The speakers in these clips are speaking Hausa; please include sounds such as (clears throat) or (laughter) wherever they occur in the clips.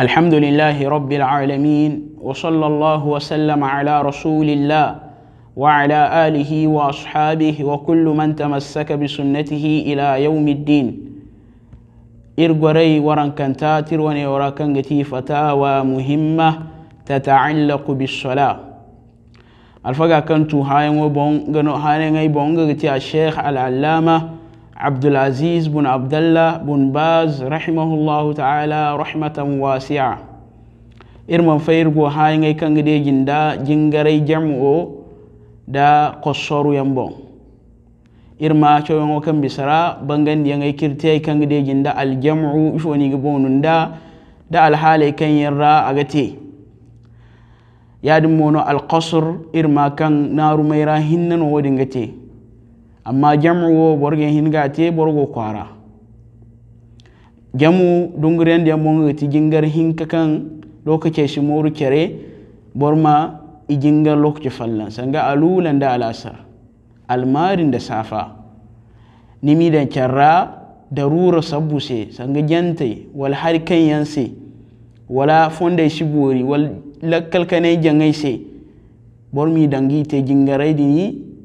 الحمد لله رب العالمين وصلى الله وسلم على رسول الله وعلى آله وأصحابه وكل من تمسك بسنته إلى يوم الدين إرغري ورنكنتا تروني وركنتي فتاوى مهمة تتعلق بالصلاة الفقا كنتو هاي بونغ غنو هاي بونغ الشيخ العلامة عبد العزيز بن bin الله بن باز رحمه الله تعالى رحمة واسعة إرما فيرغو هاي ngay da qossoru yambo irma cho ngo kam bisara bangan ya ngay kirte ay kang de jinda al jam'u ifoni da al hale kan yarra agati yadin mono al qasr irma kan naru mayra hinnan wodin gati amma jamu wo borge hinga te borgo kwara jamu dunguren da mun ti jingar hinka kan lokace shi moru kere borma i jingar fallan sanga alulan da alasar almarin da safa nimi da kyarra da rura sabu se sanga jantai wal har kan yanse wala fonda shi bori wal lakkal kanai jangai se bormi dangi te jingarai dini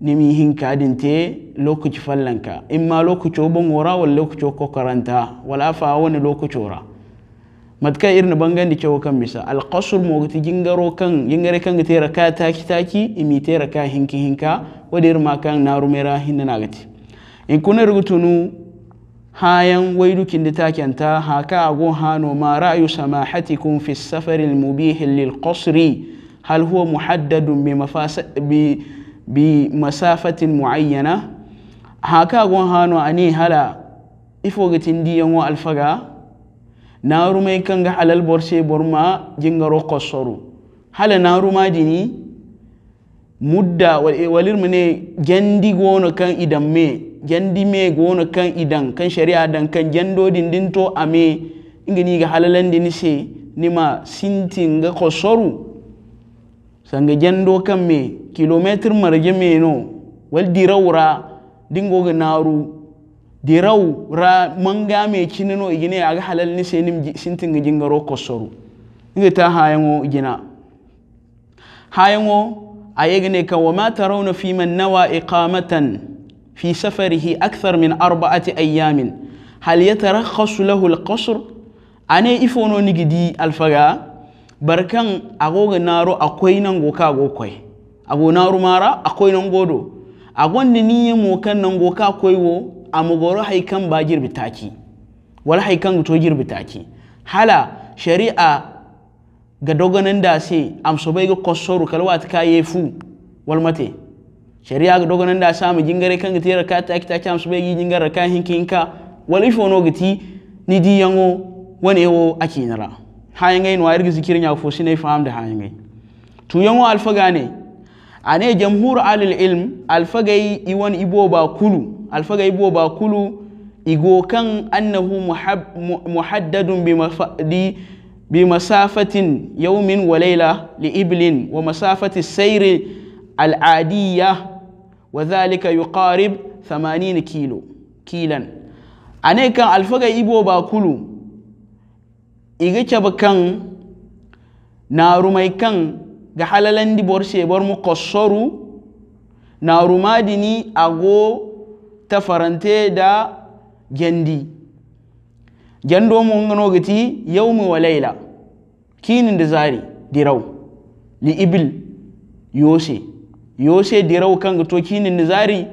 nimi te lokaci fallanka in ma lokaco wani wala ko karanta wala fa wani lokacora matka irin bangan da ke kan bisa alqasr mo jingaro kan jingare kan ta raka taki taki imi te raka hinki hinka wadi irma kan naru mera hinna gati in kuna rugutunu hayan waidu ta takenta haka ago hano ma ra'yu samahatikum fi safaril mubih lil qasri hal huwa muhaddadun bi mafasa bi masafatin muayyana haka gon hano ani hala ifogitin di wa alfaga kan kanga halal borse borma jingaro kosoru hala na naruma dini mudda eh, walir mene gendi gono kan idan me gendi me gono kan idan kan shari'a dan kan gendo dindin to ame ingini ga halalan dini se nima sintin ga kosoru sanga jando kan me kilometer marje meno wal dirawra dingo ga naru diraw ra manga me kinino igine aga halal ni senim sintin ga jingaro kosoru inga ta hayango igina hayango ayegne ka wa ma tarawna fi man nawa iqamatan fi safarihi akthar min arba'ati ayamin hal yatarakhasu lahu alqasr ane ifono nigidi alfaga barkan agoga naro akwai nan goka gokwai ago mara akwai nan godo agon ni niye mo kan nan goka ka koi wo amugoro haikan ba girbi taki wal haikan to girbi taki hala shari'a ga doganan da sai amso bai ga kosoru kalwa ta kaye fu wal mate shari'a ga doganan da mu jingare kan ga tira ka ta ki ta ki amso bai gi jingare kan hinkinka wal ifo no gati ni diyango wani ake akinara hayangai no ayir zikirin ya fosi ne faham da hayangai tun yanwo alfaga ne a ne jamhur alil ilm alfagai iwan ibo ba kulu alfaga ibo ba kulu igo kan annahu muhaddadun bi mafadi bi masafatin yawmin wa layla li iblin wa masafati sayr al'adiyya wa dhalika yuqarib 80 kilo kilan ane kan alfaga ibo ba kulu iga caba kan na rumai kan ga halalandi bor shebar mu qassaru ni ago ta farante da gendi gendo mu ngano gati yawmi wa Laila kinin da zari dirau li ibil yose yose dirau kan ga to kinin da zari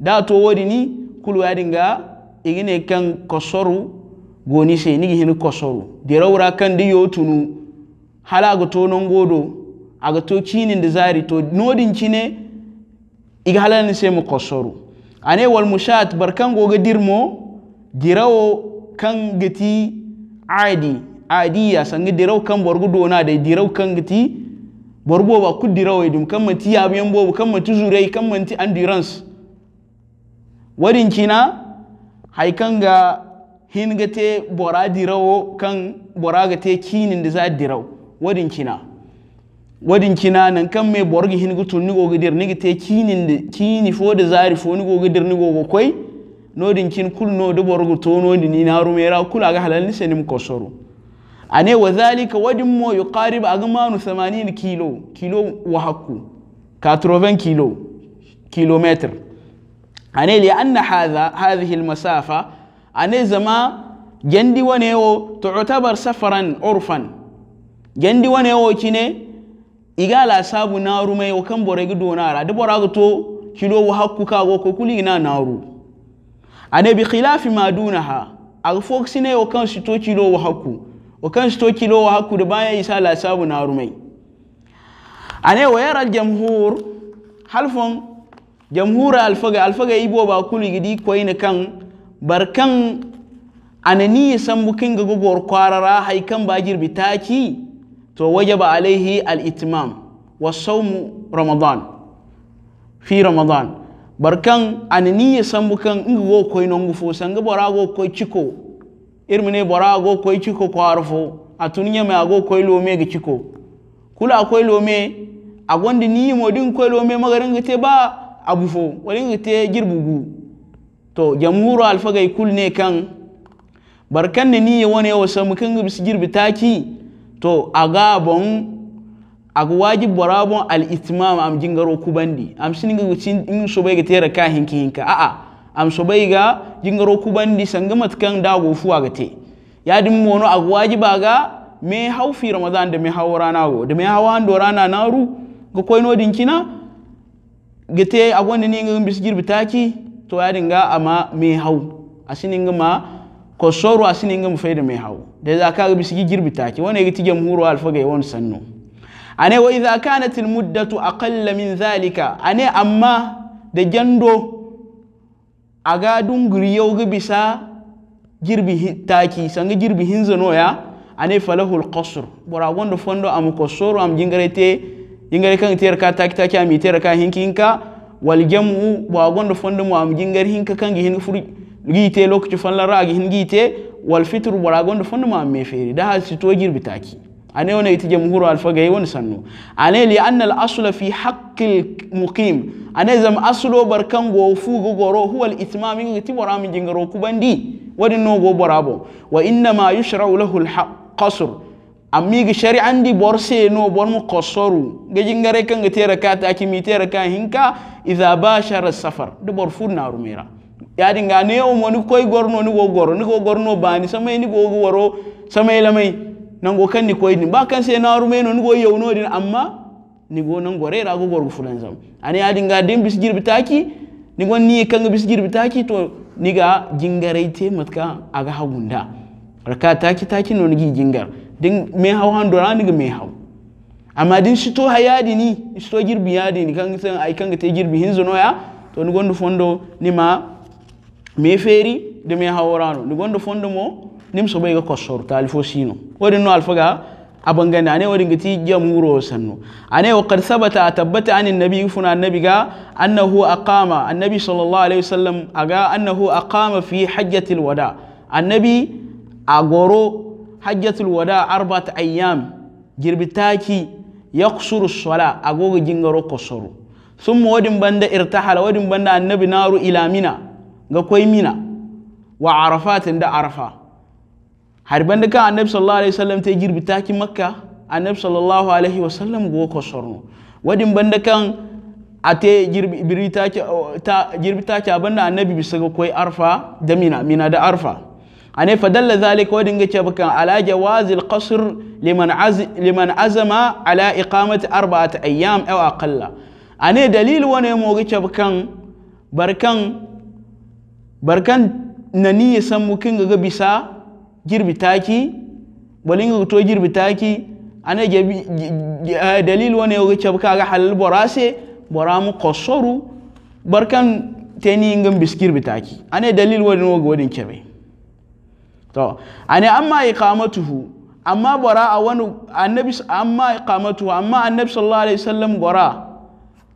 da to wadi ni kulu dinga igine kan kosoru goni sai nigi hin kosoro de raura kan di yotunu hala ga to non godo aga to chinin da zari to nodin chine iga halan sai mu kosoro ane wal mushat barkan goga dirmo dirawo kan gati adi san gi dirawo kan borgu dona da dirawo kan gati borgo ba ku dirawo idum kan mati biyan bobu kan mati zurai kan mati endurance wadin kina haikan ga te bora dirawo kan bora gate kinin da za dirawo wadin kina wadin kina nan kan mai borgi hingu tun ni gogo dir kinin da kini fo da zari fo ni gogo dir ni gogo koi din kin kul no da borgo to no ni na mera kula ga halal ni senim kosoro ane wa zalika wadin mo yuqarib agmanu 80 kilo kilo wa hakku 80 kilo kilometer ane li anna hadha hadhihi al masafa ane zama gendi wanewo tu'tabar safaran urfan gendi wanewo kine igala sabu naru mai kan boregi donara da borago to kilo wa hakkuka go ko kuli ina naru ane bi khilafi ma dunaha ag foksine o kan sito kilo wa hakku o kan sito kilo wa hakku da baya isa la sabu naru mai ane wa yara jamhur halfon jamhura alfaga alfaga ibo ba kuli gidi koyne kan barkan anani san bukin ga gogor kwarara haikan bagir bitaki to ba alaihi al-itmam wa sawmu ramadan fi ramadan barkan anani san kan inga go koy gufo san ga bora go koy chiko irmine bora go koy ciko kwarfo atunya mai ago koy lome ga ciko kula koy lome agonde ni modin koy lome magarin te ba abufo walin te girbugu to jamhuru kul ne kan barkan ne ni wani wo samu kan gibs girbi taki to a gabon a wajib barabon al itmam am jingaro kubandi am sininga gutin in so bai ga tera ka hinki hinka A'a am so bai ga jingaro kubandi sangamat kan dago fuwa ga te ya dim mono a wajiba ga me haufi ramadan da me rana go, da me hando rana naru ga koino dinkina a agwanda ne ga bisgir bitaki to ya dinga ama mai hau asininga ma ko a asininga mu faida mai hau da za ka bi sigi girbi take wani ya tige muhuro alfa ya wani sannu ne wai za ka na muddatu a kallamin zalika a ne amma da jando ga dunguri yau ga sa girbi taki sanga girbi hinzano ya a ne falahul qasr bura wanda fondo am a soro am jingarete jingare kan tiyar ka taki taki am tiyar ka hinkinka waljamu ɓwagondo fonde mo am jingari hinka kangi hin furi giite lokkaci falla raagi hin giite wal fitru ɓora gondo fonde mo am me feeri da ha sitojirɓe taki ane wona iti jamhuru alfagay woni sanno ane li anna al asla fi haqqi muqim ane zam aslo bar kango fugo goro huwa al itmam inga ti ɓora mi jingaro kubandi waɗi nogo ɓora bo wa innama yushrau lahu al qasr amigi shari'an andi borse no bon mu kosoru geji ngare kan tera ka ta kimi tera ka hinka idza bashara safar de bor fu na rumira yadi ngane o moni koy gorno ni go goro ni go gorno bani samay ni go woro samay lamay nango kan ni koy ni ba kan se na rumeno ni go yewno din amma ni go nan gore ra go fu lan zam ani yadi nga dem bis girbitaki ni go ni kan bis girbitaki to ni ga jingare te matka aga hagunda rakata ki taki no ni jingar din me hau han do ni ga me hau amma din shito hayadi ni shito girbi yadi ni kan san ai kan ga te girbi hin zo noya to ni gondo fondo ni ma me feri de me rano ni gondo fondo mo nim so bai ga kosor ta alfo sino wadin no ga alfaga abangane ane wadin gati jamuro sanno ane wa qad sabata tabbata an annabi funa nabi ga annahu aqama annabi sallallahu alaihi wasallam aga annahu aqama fi hajjatil wada annabi agoro hajjatul wada arba'at ayyam girbitaki yaqsuru as-sala agogo jingaro kosoru summa wadin banda irtahala wadin banda annabi naru ila mina ga koy mina wa arafat da arafa har banda kan annabi sallallahu alaihi wasallam te girbitaki makka annabi sallallahu alaihi wasallam go kosorno wadin banda kan ate girbitaki ta girbitaki abanda annabi bisaga koy arfa da mina mina da arfa ane fadalla zalika wadin ga ce bakan ala jawazil qasr liman az liman azama ala iqamati arba'at ayyam aw aqalla ane dalil wane mo ga ce bakan barkan barkan nani ya san mu ga bisa girbi taki balin ga to girbi taki ane eh, dalil wane ga ce baka ga halal borase boramu qasru barkan teni ngam biskir bitaki ane dalil wani mo ga wadin kebe to ani amma iqamatuhu amma bara a wani annabi amma iqamatuhu amma annabi sallallahu alaihi wasallam bara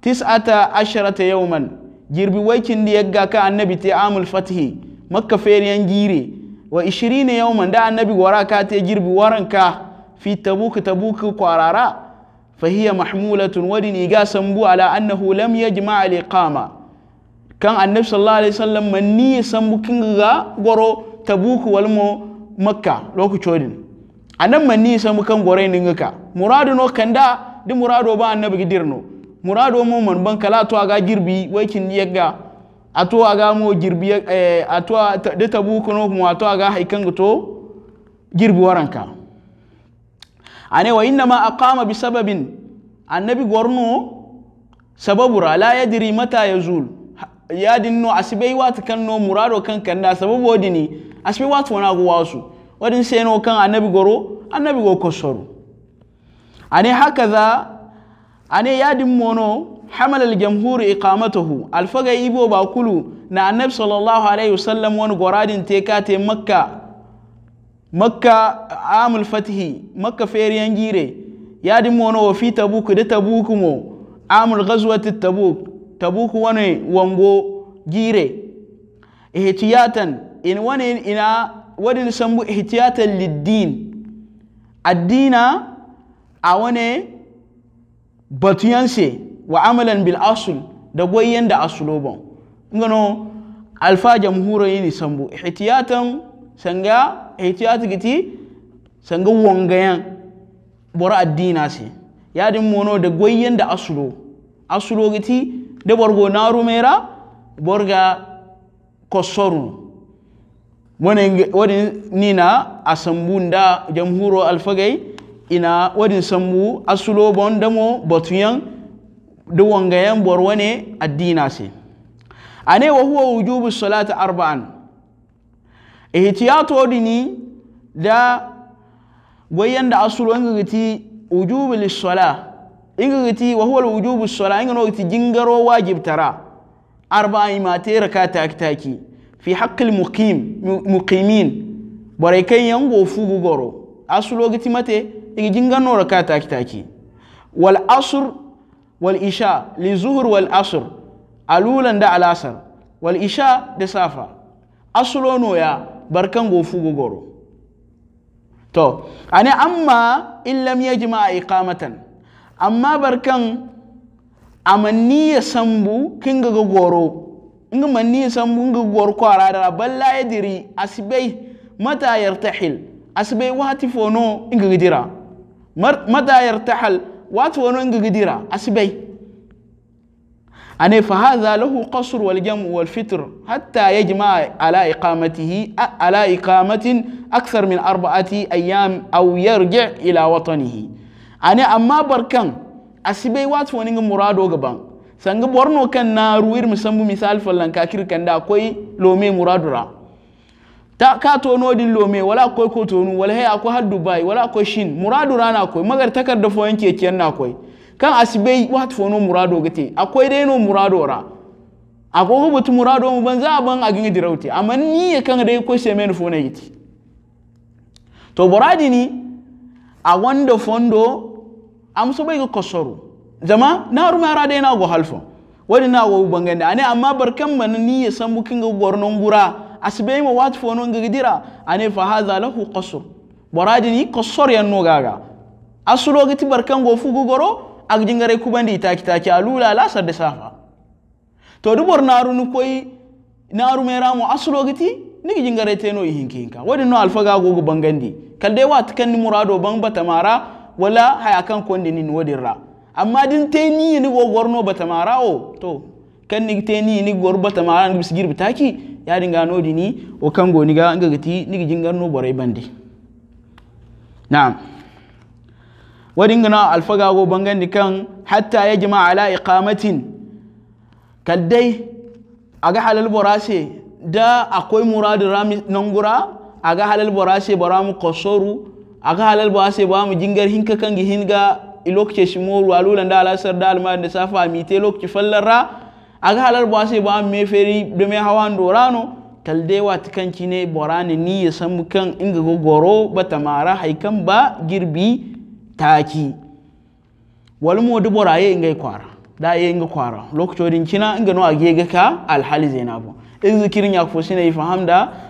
tis'ata asharata yawman girbi wakin da yagga ka annabi ta amul fathi makka feriyan gire wa 20 yawman da annabi gwara ka ta girbi waranka fi tabuk tabuk kwarara فهي محمولة ودن إيقاسم بو على أنه لم يجمع الإقامة كان النبي صلى الله عليه وسلم مني سمبو كنغا غورو tabuku walmo makka loku codin anan manni sai mu kan gore ni ngaka muradu no kanda di murado ba annabi gidirno murado mu man ban kala to aga girbi wakin yagga ato aga mo girbi eh, ato de tabuku no mu ato aga haikan to girbi waranka ane wa inna ma aqama bi sababin annabi gorno sababura la yadri mata yazul yadinno asibe iwata kanno murado kan kanda sababu odini asibe watu wanago wasu wadin seno kan annabi goro annabi go kosoru ane hakaza ane yadin mono hamal aljamhur iqamatahu alfaga ibo ba kulu na annabi sallallahu alaihi wasallam wani goradin teka te makka makka amul fatihi makka feriyan gire yadin mono wa fi tabuk da tabuk mo amul ghazwati tabuk tabuku wane wango gire ihtiyatan in wani ina wadin sambu ihtiyatan liddin addina a wane batuyanse wa amalan bil asul da goyen da asulobon ngano alfa jamhuro yini sambu ihtiyatan sanga ihtiyatu giti sanga wangayan bora addina se yadin mono da goyen da asulo asulo giti de borgo narumera ɓorga borga kosoru wani woɗin nina a sambu nda jam alfagai ina woɗin sambu asulo bon damo batuyan da wangayen borwane addina se ane wa huwa wujubu salati arba'an ihtiyatu odini da goyen da asulo ngati wujubu lis-salah gati wa huwa Sola sala ingano ti jingaro wajib tara arba ima tera ka fi haqqil muqim muqimin bare kan yango fugu goro asulo gati mate igi jingano ka tak taki wal asr wal isha li zuhur wal asr alulan da alasar wal isha da safa asulo ya barkan go fugu goro to ani amma illam yajma iqamatan amma barkan amanni ya sambu kinga ga goro in ga manni ya sambu inga goro kwara da balla yadiri asibai mata yartahil asibai wati fono in ga gidira mata yartahal wati fono ga gidira asibai أني فهذا له قصر والجمع والفطر حتى يجمع على إقامته على إقامة أكثر من أربعة أيام أو يرجع إلى وطنه ane amma barkan asibe wata wani murado gaban sanga borno kan na ruwir musambu misal fallan kakir kan da akwai lome muradura ta ka tono din lome wala akwai ko tonu wala hay akwai har dubai wala akwai shin muradura na akwai magar takarda fo yanke kiyan na akwai kan asibe wata fono murado gate akwai dai no muradora akwai ko butu murado mu banza ban a gingi dirauti amma ni kan dai ko semen fo na yiti to boradi ni a wanda fondo A musu bai ga kosoru zama na ruma ra dai na go halfo Wani na go bangande ane amma barkan man ni ya san bukin ga gornon gura asbe ma wat fo non ga gidira ane fa hadha lahu qasr boradi ni qasr yan no gaga asulo giti barkan go fu goro ag jingare kubandi taki taki alula la da safa to dubor naru nu koy naru mera mo asulo giti nigi jingare no ihinkinka Wani no alfa go go bangandi kalde wat kan ni murado bang batamara wala hayakan kan ni nin wodirra amma din teni ni wo gorno marao to kan ni teni ni gor batamara ni bisgir bitaki ya dinga nodi ni o go ni ga gati ni jingar no borai bandi na'am wadin gana alfaga go bangan ni kan hatta ya jima ala iqamatin kaddai aga halal borase da akwai muradin rami nangura aga halal borase baramu qasuru aga halal ba sai ba mu jingar hinka kan gi hinga ilokce shimoru alula nda ala sar da alma da safa mi te lokci fallara aga halal ba sai ba me feri de me hawan dorano taldewa tikanci ne borani ni ya san kan inga gogoro batamara haikan ba girbi taki wal du boraye inga kwara da ye inga kwara lokcodin kina inga no age ga ka alhali zainabu in zikirin ya fosina yi faham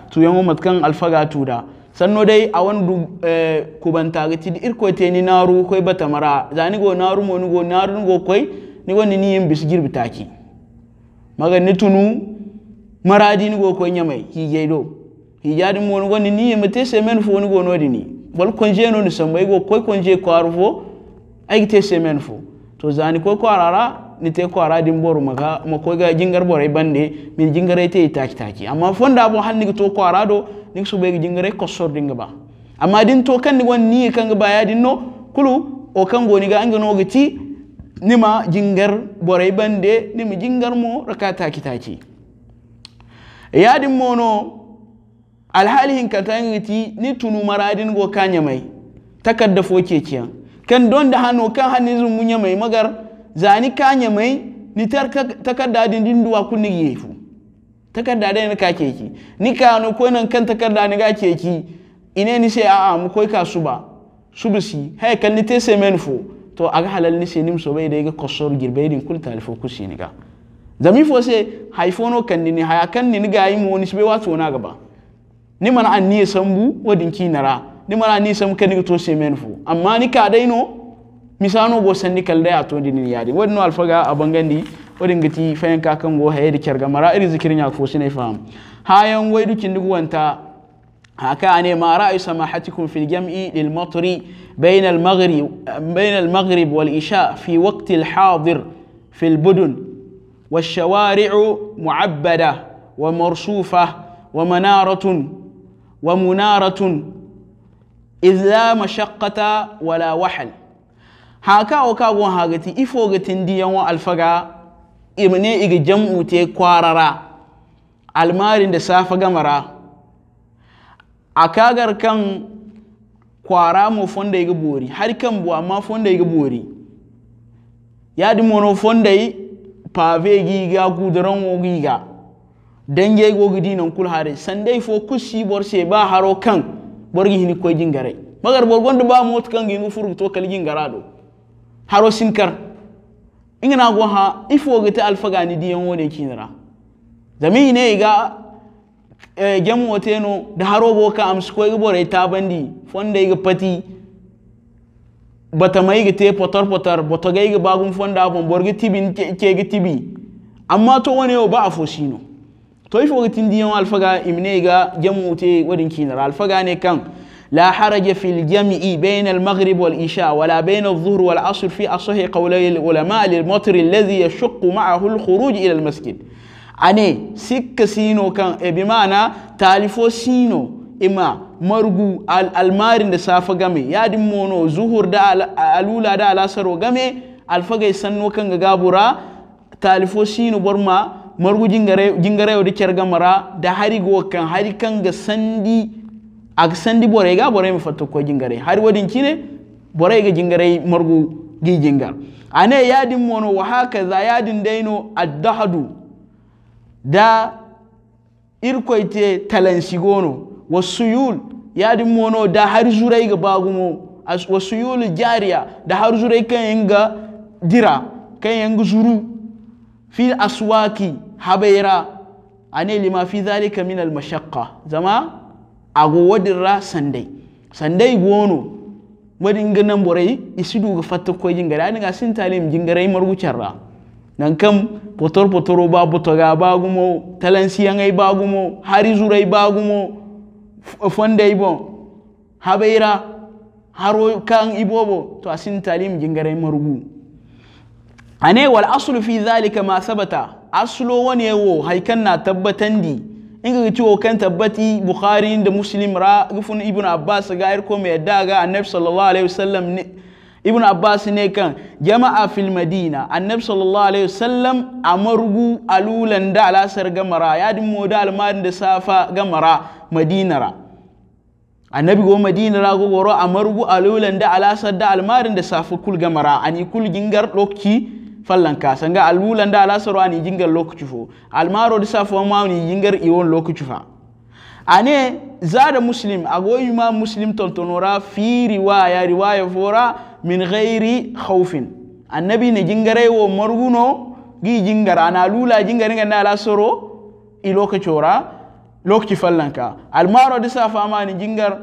tu yango matkan alfaga tuda sanno dai a wandu eh, kubantariti irko te ni naru koy batamara zanigo naru mo nigo naru nigo koy nigo ni ni yimbi sigirbi taki maga ni tunu maradi nigo kai nyamai hijey do hijadi mo nigo ni ni yimbi te semaine fo nigo nodi ni wal konje no ni samay go koy congé ko arfo ay te semaine fo to zani koy ko arara ni te ko aradi mboru maga ma ko ga jingar borai bande min jingare te taki taki amma fonda bo hanni to ko arado ni su be jingare ko sordi ngaba amma din to kan ni won ni kan ba ya din no kulu o kan go ni ga an no gati nima jingar borai bande mi jingar mo raka taki taki mo mono alhalihin ka tangiti ni tunu maradin go kanya mai takadda foke kan don da hano kan hanin zumunya mai magar zani kanya mai ni takarda din din duwa kunni yefu takarda dai ka keki ni ka no ko nan kan takarda ni ga keki ine ni sai a'a mu koi ka suba subusi hay kan ni te se men fu to aga halal ni sai nim so bai dai ga kosor girbe din kul talfo shi ni ga zami fo sai hay kan ni haya kan ni ga yi mu ni sai wato na gaba ni mana an ni sambu wadin nara ni mana ni sam kan ni to men fu amma ni ka dai no misano go sanni kalda ya tondi ni yadi wadno alfaga abangandi wadin gati fayan kakan go haye da mara iri zikirin ya ko sine faham hayan waydu kindugu wanta haka ne ma ra'i samahatikum fil jam'i lil matri bain al maghrib bain al maghrib wal isha fi waqti al hadir fil budun والشوارع معبدة ومرصوفة ومنارة ومنارة إذ لا مشقة ولا وحل haka ka kago ka gon hagati ifo gatin diyan wa alfaga imne iga jam'u te kwarara almarin da safa gamara a kagar kan kwara mu fonda iga bori har kan bu amma fonda iga bori ya di mono fonda yi pave giga gudaran wo giga dange go gidi nan kul hare kusi bor ba haro kan borgi hini koy jingare magar bor gonda ba mot kan gi mu furu to kal jingara do haro sinkar na go ha ifo ga gita alfaga ni diyan wone kinira zami ne ga e, eh, wote no da haro boka am sko ga bore ta bandi fonda ga pati bata mai ga te potar potar bata ga ga bagun fonda bon borgi tibin ke ga tibi amma to wone ba afo shino to ifo ga tin diyan alfaga imne ga gem wote wadin kinira alfaga ne kan لا حرج في الجمع بين المغرب والإشاء ولا بين الظهر والعصر في أصح قولي العلماء للمطر الذي يشق معه الخروج إلى المسجد أنا سك سينو كان إيه، بمعنى تالفو سينو إما مرغو المار اند سافا غامي يا دمونو زهور دا الولا دا لا سرو غامي الفغاي سنو كان غابورا تالفو سينو برما مرغو جينغري جينغري ودي تشرغمرا دا هاري غو كان هاري كان غ سندي sandi bore ga bore mi fatto ko jingare hari wadin kine bore ga jingare margu gi jingar ane yadin mono wa za yadin daino addahadu da irkoite wasu wasuyul yadin mono da har zurai ga bagumo wasuyul jariya da har zurai kan yinga dira kan yinga zuru fi aswaki habaira ane lima fi zalika min al mashaqqa zama ago wadirra sandai sandai gono wadi nga namborai isidu ga fatta ko jingara ani ga sintalim jingara margu charra nan kam potor potoro ba ba gumo hari zurai harizurai gumo fondai bon habeira haro kan ibobo to asintalim jingara margu ane wal aslu fi zalika ma thabata aslo wane wo haikan na tabbatan di. in ga ciwo kan tabbati bukhari da muslim ra gufun ibn abbas ga irko mai yadda ga annabi sallallahu alaihi wasallam ne ibn abbas ne kan jama'a fil madina annabi sallallahu alaihi wasallam amargu alulan da alasar gamara ya dimmo da almarin da safa gamara madinara annabi go madinara go goro amargu alulan da alasar da almarin da safa kul gamara ani kul gingar lokki fallanka sanga almulanda da soro ani jingar lokaci fo almaro disa fo ma ni jingar iwon lokaci fa ane zada muslim ago yuma muslim tontonora fi riwaya riwaya fora min ghairi khawfin annabi ne jingare wo morguno gi jingara ana lula jingare ngana ala soro i lokaci ora lokaci fallanka almaro disa fo ma ni jingar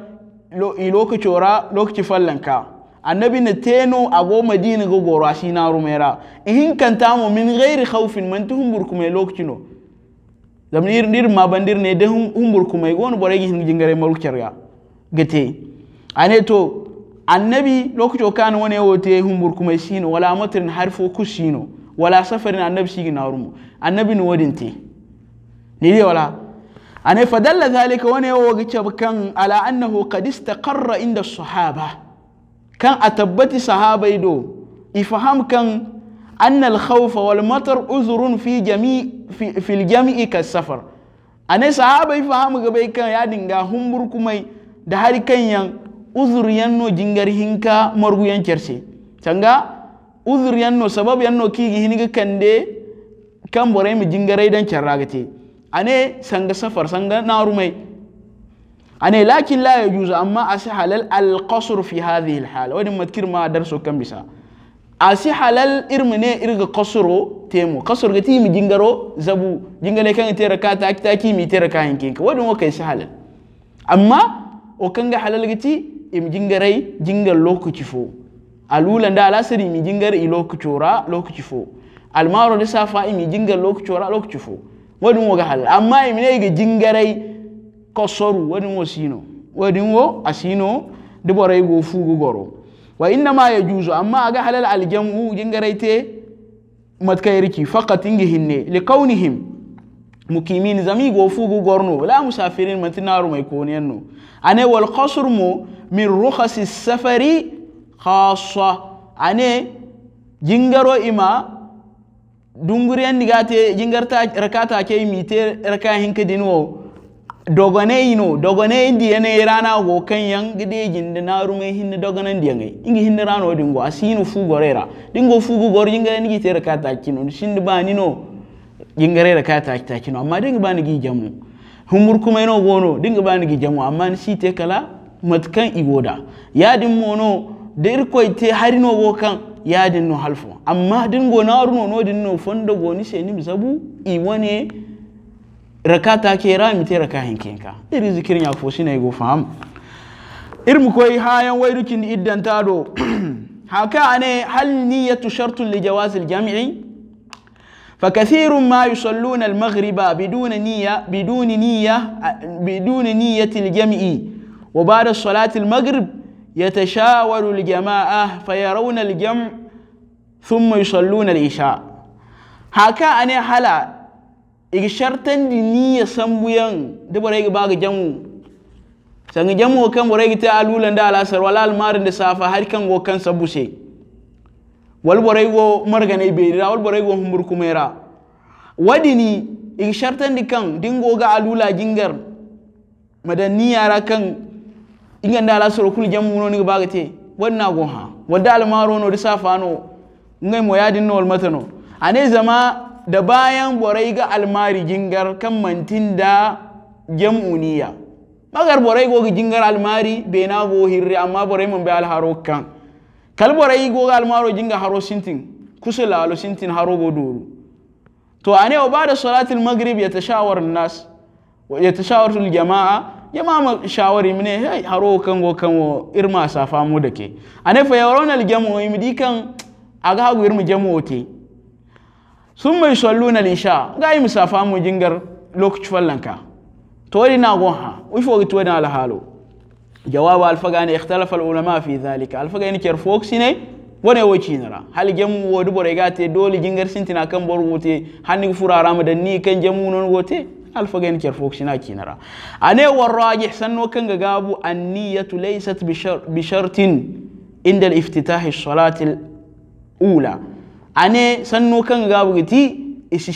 i lokaci ora lokaci fallanka annabi na teno a ago madina go goro na rumera ihin kanta mu min ghairi khawfin man tuhum burkume lokcino zamnir dir ma bandir ne da humbur kuma gon bore gi jingare maru ga gate ane to annabi lokacin kan wone wote kuma shi shino wala matrin harfo kushino wala safarin annabi na rumu annabi no te. ni wala ane fadalla zalika wone wogi gice kan ala annahu qad istaqarra inda sahaba kan a tabbati sahabai do ifaham kan annal khawfa wal matar uzurun fi jami fil jami'i kas safar sahabai faham ga bai kan ya dinga humbur kumai da har kan yan uzur yanno jingar hinka margu yan kerse uzur yanno sabab yanno kigi hiniga kande kan bore mi jingarai ce. A ane sanga safar sanga rumai. ane lakin la ya juzu amma a si halal alƙasur fi hadhihi alhal wani matkir ma dar so kan bisa a si halal irmi ne irga kasuro temu kasur ga timi jingaro zabu jingale kan tera ka ta ta kimi tera ka hinkin wani wani wakai si halal amma o kan ga halal gati im jingarai jingar lokaci fo alula da alasiri mi jingar i lokaci ora lokaci fo almaro da safa mi jingar lokaci ora lokaci fo wani waga halal amma im ne ga jingarai kosoru wadin wo sino wadin wo asino dibora go fugu goro wa inna ma yajuzu amma ga halal aljamu jingaraite ki fakat inge hinne le kaunihim mukimin zami go fugu gorno la musafirin matinaru mai koniyanno ane wal qasr mu min rukhasi safari khassa ane jingaro ima dunguriyan digate jingarta rakata ke mite rakahin kidinwo dogone ino dogone indi yi rana go kan yan gide ginde na runga hin dogonan indi ngai ingi hin rana dingo asinu fu gorera dingo fu go gor jinga ni gitere kata kino shin ba ni no jingare da kata ta kino amma dingi ba ni gi jamu humur kuma ino gono dinga ba ni gi jamu amma ni site kala matkan igoda yadin mono da irkoi te harino go kan yadin no halfo amma dingo na runo no no fondo ni se ni zabu i wane rakata ke ra mi te rakahin kinka iri zikirin ya fo shine go faham irmu koy hayan wayrukin iddan tado haka ane hal niyyatu shartun li jawaz al jam'i فكثير ما يصلون المغرب بدون نية بدون نية بدون نية الجمع وبعد صلاة المغرب يتشاور الجماعة فيرون الجمع ثم يصلون العشاء هكا أنا حلا igi shartan di niyya sambuyan da bare ga baga jamu san jamu kan bare ga ta alulan da alasar wala almarin da safa har kan go kan sabuse wal bare go margane be da wal bare go humur kumera wadini igi shartan di kan dingo ga alula jingar madaniya ra kan inga da alasar kul jamu no ni baga te wanna go ha da almaro no da safa no ngai mo yadin no matano ane zama da bayan borai ga almari jingar kan mantin da jam'uniya magar borai goga jingar almari bai na go hirri amma borai mun bai alharo kan kal borai goga almaro jingar haro sintin kusa lalo sintin haro go duru to ane o bada salatul maghrib tashawar nas yatashawaru aljamaa jamaa shawari mine hey haro kan go kan wo irma safa mu dake ane fa yawron aljamu imdi kan aga go irmu jamu ote sun mai na lisha ga yi musafa mu jingar lokaci fallanka tori na gonha ufo ga tori na alhalo jawabu alfaga ne ikhtalafa ulama fi zalika alfaga ne kyar fox ne wane wace nara hal gemu wadu bore ya te dole jingar sintina kan bar wote hannun fura mu da ni kan gemu non wote alfaga ne kyar fox na kinara ne war rajih sanno kan ga gabu anniyatu laysat bi shartin inda iftitahi iftitah ula ane sanno kan gabugiti isi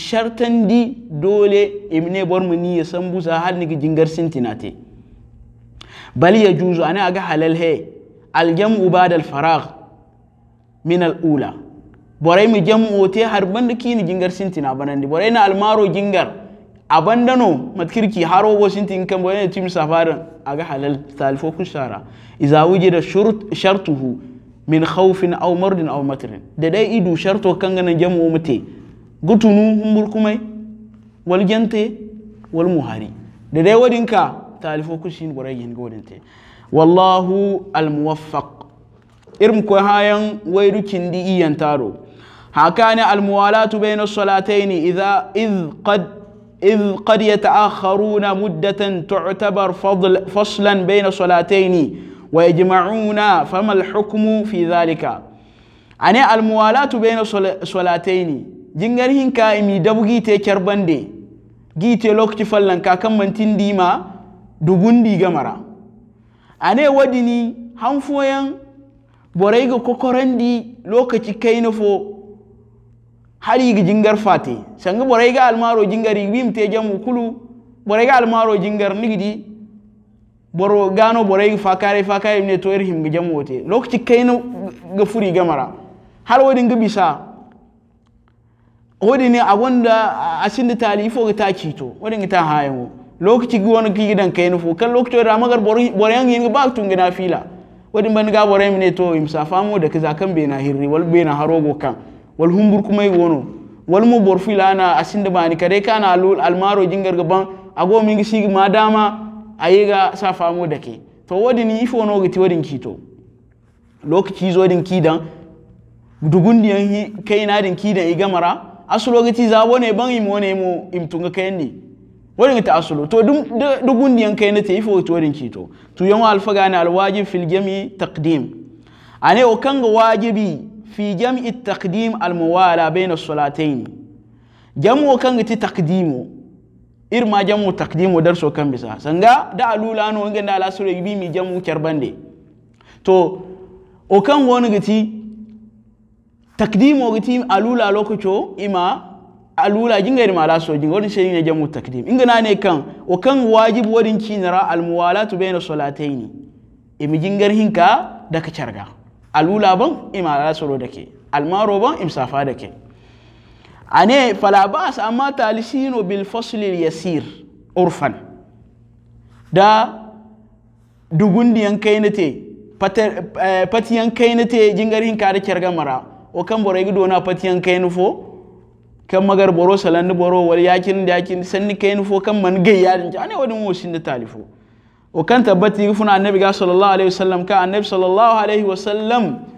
di dole imne bormu ni ya san busa har niki jingar te bal ya juzu a ga halal he al uba da alfarag min al'ula ula borai mu jam te har banda kini jingar sintina di borai na almaro jingar abandano matkirki haro bo sintin kan borai tim safarin ga halal talifokun kusara izawuje da shartuhu min khawfin aw mardin aw matrin da dai idu sharto kangana jamu mate gutunu humbul kumai wal jante wal muhari da dai wadinka talifo kushin gwarai yin godinte wallahu al muwaffaq irm ko hayan wairu kindi iyan taro ne al muwalatu bayna salataini idha id qad إذ قد يتأخرون مدة تعتبر فضل فصلا بين صلاتين wa yajma'una famal hukmu fi zalika ane almuwalatu bayna salataini jingar hinka imi dabu gite kyarbande gite lokaci fallan kakan mantin dima dugundi gamara ane wadini hanfoyan borai ga kokorandi lokaci kai nufo hari ga jingar Fati sanga borai ga almaro jingari te jamu kulu borai ga almaro jingar nigidi. boro gano borai fakare fakare ne to irhim ga jamote lokaci kai no ga furi gamara har wadin ga bisa wadin ne agonda a da tali ifo ga taki to wadin ta mu lokaci gi wani gidan kai no kan lokaci da magar borayan yin ba tun gina fila wadin ban ga borai ne to imsa famo da kaza kan bena hirri wal bena harogo kan wal humbur kuma yi wono wal mu fila na asin da bani kare kana alul almaro jingar gaban ago min gi ma dama a yi ga famo da dake to wodini ifonogiti ki to lokaci zodin kidan dugundiyan kainadin kidan igamara asulogiti ne ban imone mo imtunga kayanni wodin ta asulu to dugundiyan kainate ifogiti wodin kito to yan alfagani alwajib fil jami taqdim ane o kanga wajibi fi jam'i taqdim almuwala bayna salatayn jamu o kanga ti taqdimu irma jamu takdimu darso kan bisa sanga da alula no ngin da alasure bi mi jamu kerbande to o kan woni gati takdimu gati alula lokaco ima alula jinga irma alaso jinga woni sai ne jamu takdim inga na ne kan o kan wajibu wadin kinara almuwalatu baina salataini imi jingar hinka da ka alula ban ima alasuro dake almaro ban imsafa dake ane fala ba'as amma talisino bil yasir urfan da dugundiyan kainate eh, patiyan kainate jingarin ka da kyarga mara o kan boro gido na patiyan kai nufo kan magar boro salan boro wal yakin da yakin sanni kai nufo kan man gayya ane wadin wo sin da talifo o kan tabbati funa annabi ga sallallahu alaihi wasallam ka annabi sallallahu alaihi wasallam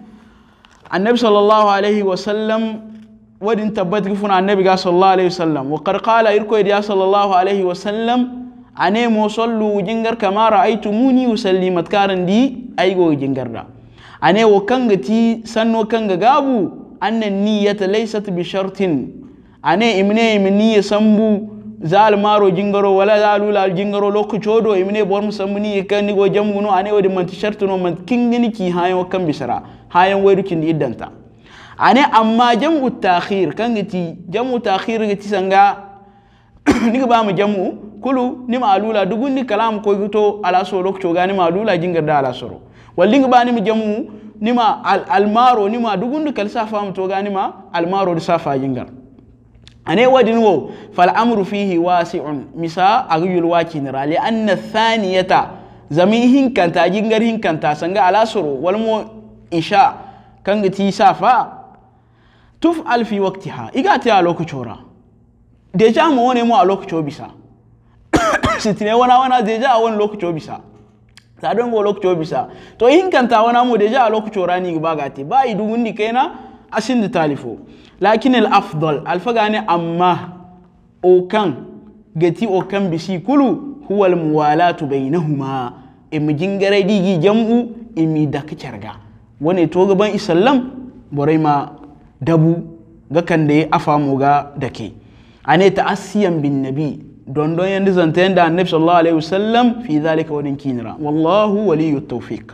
annabi sallallahu alaihi wasallam wadin tabbat gifuna annabi ga sallallahu alaihi wasallam wa qad qala irko ya sallallahu alaihi wasallam ane mo sallu jingar kama ra'aytumuni usallimat karan di aigo jingar da ane wo kanga ti sanno kanga gabu annan niyyata laysat bi shartin ane imne imni sambu zal maro jingaro wala zalu lal jingaro lokaco chodo imne bor musammuni kan ni go jamuno ane wadi man shartuno man kingini ki hayo kan bisara hayan wayrukin iddanta ane amma jam'u takhir kan giti jam'u takhir giti sanga niga ba mu jam'u kulu ni ma'lula dugun ni kalam ko gito ala so lokto ga ni ma'lula jingar da ala soro walli ba ni mu jam'u ni ma almaro ni ma dugun ni kalsa fa to ga ni ma almaro da safa jingar ane wadin wo fal amru fihi wasi'un misa agiyul wakin rali anna thaniyata zami hinkanta jingar hinkanta sanga ala soro walmo isha kan giti safa tuf alfi ha iga igate a lokacora deja mu wani mu a lokaco bisa (coughs) sitine wana wana deja a wani lokaco bisa ta don go lokaco bisa to in kanta wana mu deja a lokacora ni ba gate ba idu wundi kaina asin da talifo lakin al afdal alfa gane amma okan gati okan bisi kulu huwa al muwalatu bainahuma imi e jingare digi jam'u imi e da kacarga wani to gaban isallam borai ma dabu ga kan da ya afa mu ga ne ta Asiyan bin nabi don don yan zanta yanda annabi sallallahu alaihi wasallam fi zalika wadin kinira wallahu waliyu tawfiq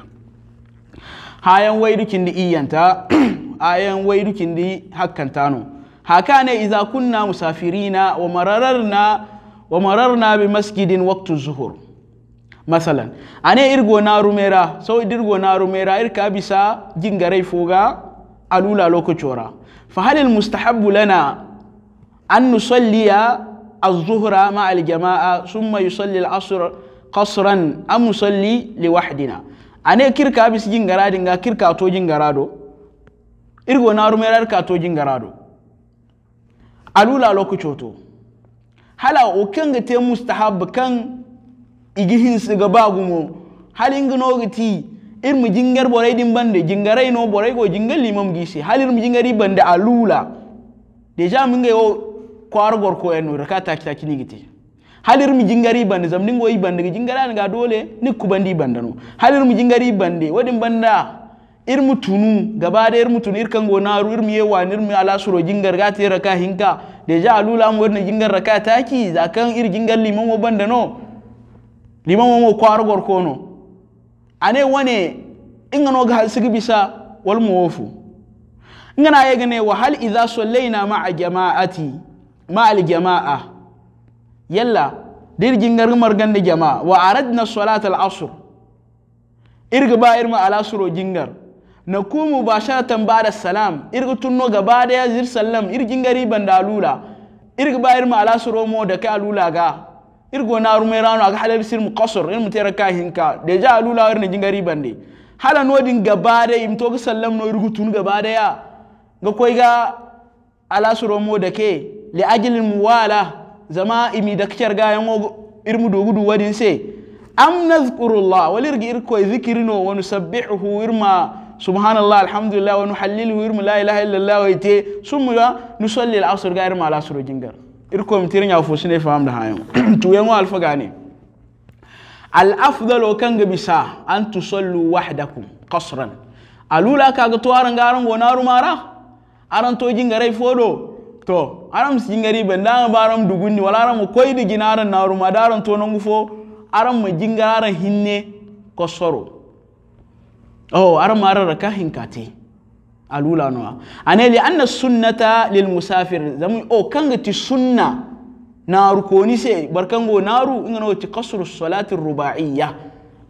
hayan wai dukin da iyanta (clears throat) ayan dukin da hakkan tano haka ne iza kunna musafirina wa mararna wa mararna bi masjidin waqtu zuhur masalan ane irgo na rumera so irgo na rumera irka bisa jingarai foga alula lokacora fa halin mustahabbu lana an nusalliya a zuhura ma al-jama'a thumma yusalli al-asr qasran am nusalli liwahdina ne kirka bis garadin ga kirka to jin garado irgo na rumerar ka to jingara do alula to hala o ga te mustahab kan igihin siga bagumo halin gano gati irmu jingar borai din bande jingarai no borai go jingal limam gisi halir mu jingari bande alula deja min ngai yo kwar gor ko en rakata kita kini giti halir mu jingari bande zam ningo yi bande jingara ga dole ni kubandi bande no halir mu jingari bande wadin banda irmu tunu gaba da irmu tunu irkan go naru irmu ye wa irmu ala suro jingar ga te raka hinka deja alula mu wadin jingar rakata ki zakan ir jingal limam wo bande no limam wo kwar gor ko no ane wane inga no gal sigi bisa wal wofu inga na yaga ne wa hal idha sallaina a jama'ati ma'a al jama'a yalla dir jingar ganda jama'a wa aradna salat al asr irga ba irma al asr gingar na kumu sha ba'da salam irga tunno gaba da zir sallam da lula irga ba irma al asr mo da ka alula ga irgo na rumerano aga halar sir mu qasr in kahin ka hinka de ja alula war ne jingari bande hala no din gaba da im to sallam no irgu tun gaba da ya ga koi ga ala suro mo da ke li ajlin muwala zama imi da kyar ga yan irmu dogudu wadin se am nazkurullah walirgi irko zikirino wa nusabbihu irma subhanallah alhamdulillah wa nuhallilu hu la ilaha illallah wa ite summa nusalli al-asr ga irma ala suro jingar irkom fusu ne fahim da hayo (clears throat) tuwengo alfa gani al kan gabi sa an tusallu wahdakum qasran alula kaga ga aran garan gona rumara aran to garai fodo to aram singari banda baram dugunni wala aram koy di ginaran na rumadaran to nan gufo aram oh, ma jingaran hinne kosoro oh aram marar ka A lula A noa aneli anna sunnata lil musafir zamu o oh, kanga ti sunna sai barkan go na ru in ingano ti qasru salati ruba'iyya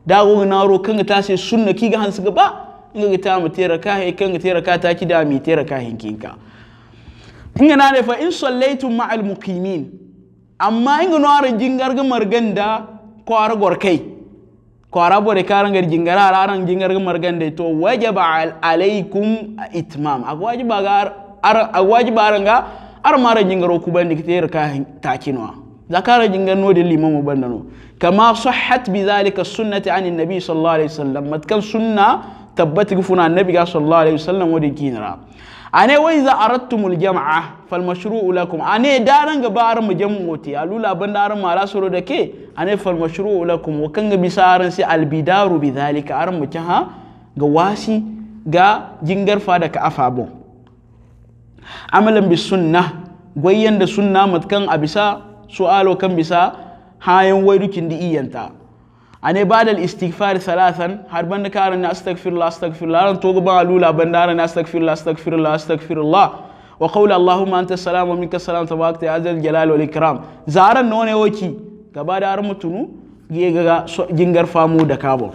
ru kan kanga ta sai sunna ki ga hansu gaba inga ta mu tera ka he kanga tera ka ta da mi tera ka in inga na ne fa in sallaitum ma'al muqimin amma inga naru jingar ga marganda ko ar gorkai kwara bore karangar jingara raran jingar margande to wajaba alaikum itmam agwajiba ga ar agwajiba ranga ar mara jingaro kubandi kitir ka takinwa zakara jingar no dilli mamu bandano kama sahhat bi zalika sunnati an nabi sallallahu alaihi wasallam matkan sunna tabbati gufuna annabi sallallahu alaihi wasallam wadi kinra ane wai za arattumul jam'a fal mashru'u lakum ane daran gaba aran mu jam'oti alula banda aran mara soro da ke ane fal mashru'u lakum wa kan ga ran sai bi zalika a aran mu ha ga wasi ga jingarfa da ka bon amalan bi sunna goyen da sunna matkan su su'alo kan bisa hayan waidukin di iyanta أنا بعد الاستغفار ثلاثا هربنا كارن أستغفر الله أستغفر الله أنا توقع بعلولا بندار أستغفر الله أستغفر الله أستغفر الله وقول اللهم أنت السلام ومنك السلام تبارك عز الجلال والإكرام زارا نوني وكي كبار أرمتنو جيجا جنجر فامو دكابو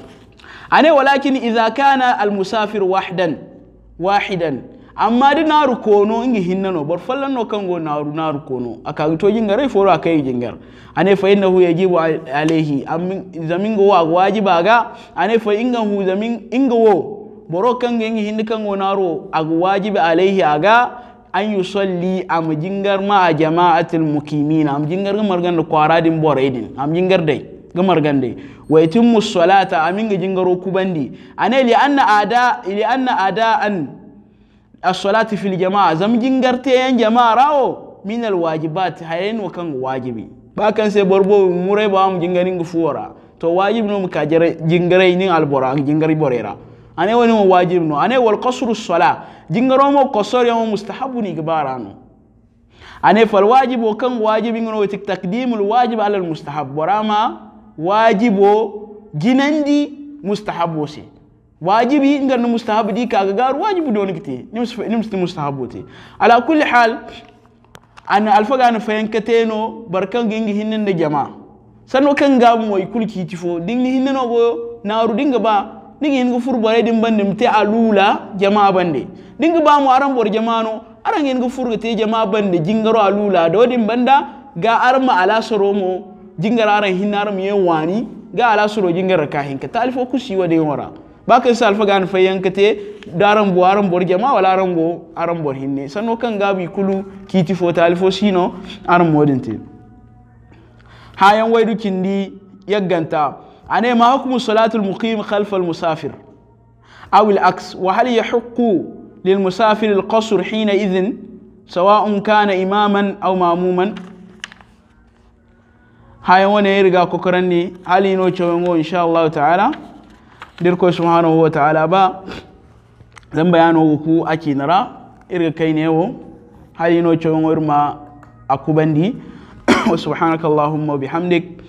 أنا ولكن إذا كان المسافر وحدا واحدا amma di naru kono ingi hinnano bar fallan no kango naru naru kono aka to jingar ai foro aka yi jingar ane fa innahu yajibu alaihi amin zamin go wajiba ga ane fa inga hu zamin inga wo boro kango ingi hinna kango naru ag wajibi alaihi aga an yi salli a jingar ma a jama'atul mukimin am jingar ga margan da kwara din bore din am jingar dai gamar gande wa yatimmu salata amin ga jingaro kubandi anai li anna ada li anna ada an الصلاة في الجماعة زم جنجرتين جماعة راو من الواجبات هين وكان واجبي باكن سي بربو موري بام جنجرين فورا تو واجب نو مكاجر جنجرين البورا جنجري بوريرا أنا وني واجب نو أنا والقصر الصلاة جنجرو مو قصر يوم مستحب نيكبارانو أنا فالواجب وكان واجب نو تقديم الواجب على المستحب براما واجب جنندي مستحب وسي wajibi ngar no mustahabu di kaga gar wajibu don kite ni nims ti mustahabu te ala kulli hal an alfaga na fayan kateno barkan gingi hinnin da jama sanno kan gabu moy kulki tifo dingni hinno go naru dinga ba dingi hin gufur bore din bandim te alula jama bande dinga ba mu aran bor no aran hin gufur te jama bande jingaro alula do din banda ga arma ala soromo jingararan hinnar ye wani ga ala soro jingara ka hinka talifo kusi wa de wara baka sa gani fayyan ka te daran bo aran bor jama wala aran go aran bor hinne kan gabi kulu kiti fo talfo sino aran modinte hayan waidu kindi yagganta ane ma hukumu salatul muqim khalfal musafir aw al aks wa hal yahuqqu lil musafir al qasr hina idhin sawa'un kana imaman aw mamuman hayan ya riga kokoran ne hali no cewa insha Allah ta'ala dirko subhanahu wa ta'ala ba zan bayano ku ake nara irga kai ne wo hali no chon irma akubandi wa subhanaka allahumma bihamdik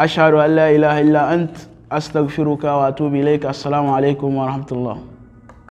ashhadu an la ilaha illa ant astaghfiruka wa atubu ilaika assalamu alaikum wa rahmatullah